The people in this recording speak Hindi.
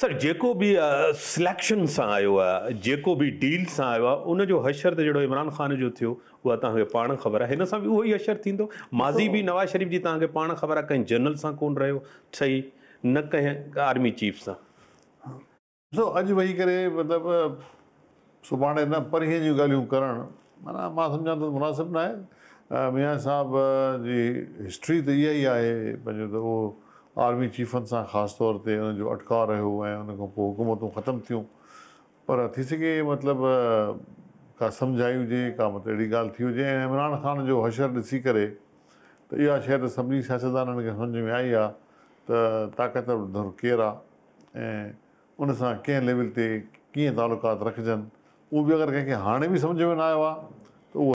सर जेको भी सिलेक्शन से आयो आहे जेको बि डील से आयो आहे उनजो हशर त जहिड़ो इमरान ख़ान जो थियो तक पा ख़बर है इनसा तो। भी बि उहो ई हशर थींदो माज़ी भी नवाज़ शरीफ की तक पा ख़बर आहे जनरल से को रो सही न कंहिं आर्मी चीफ से ॾिसो अॼु वेही करे मतिलबु सुभाणे न परीहं जूं माना मां सम्झां थो तो मुनासिबु न आहे मियां साहिब हिस्ट्री तो इहा ई आहे आर्मी चीफन से खास तौर ते हुनजो अटका रहियो ऐं उनखां पोइ हुकूमतूं ख़तमु थियूं पर थी सके मतलब का समझाई हुए का मतलब अड़ी गाल इमरान ख़ान जो हशर ऐसी कर त सियासतदान शइ त में आई आहे ताक़तवर धुर केर आहे ऐं उन सां कंहिं लेवल ते कीअं तालुकात रखजनि उहो बि अगरि कंहिंखे हाणे बि सम्झ में ना आया